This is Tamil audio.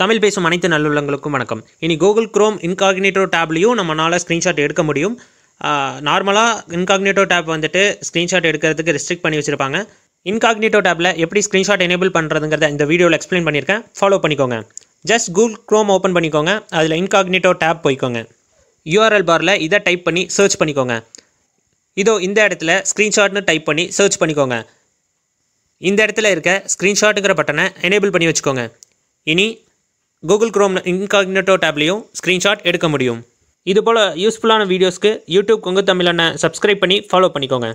தமிழ் பேசும் அனைத்து நல்லுள்ளங்களுக்கும் வணக்கம் இனி கூகுள் க்ரோம் இன்காக்னேட்டோ டேப்லேயும் நம்மளால் ஸ்க்ரீன்ஷாட் எடுக்க முடியும் நார்மலாக இன்காக்னேட்டோ டேப் வந்துட்டு ஸ்க்ரீன்ஷாட் எடுக்கிறதுக்கு ரெஸ்ட்ரிக்ட் பண்ணி வச்சுருப்பாங்க இன்காக்னேட்டோ டேப்பில் எப்படி ஸ்க்ரீன்ஷாட் எனேபிள் பண்ணுறதுங்கிறத இந்த வீடியோவில் எக்ஸ்பிளைன் பண்ணியிருக்கேன் ஃபாலோ பண்ணிக்கோங்க ஜஸ்ட் கூகுள் க்ரோம் ஓப்பன் பண்ணிக்கோங்க அதில் இன்காக்னேட்டோ டேப் போய்க்கோங்க யூஆர்எல் பாரில் இதை டைப் பண்ணி சர்ச் பண்ணிக்கோங்க இதோ இந்த இடத்துல ஸ்க்ரீன்ஷாட்னு டைப் பண்ணி சர்ச் பண்ணிக்கோங்க இந்த இடத்துல இருக்க ஸ்க்ரீன்ஷாட்டுங்கிற பட்டனை எனேபிள் பண்ணி வச்சுக்கோங்க இனி கூகுள் குரோம் இன்காக்னேட்டோ டேப்லேயும் ஸ்க்ரீன்ஷாட் எடுக்க முடியும் இதுபோல் யூஸ்ஃபுல்லான வீடியோஸ்க்கு யூடியூப் கொங்கு தமிழனை சப்ஸ்கிரைப் பண்ணி ஃபாலோ பண்ணிக்கோங்க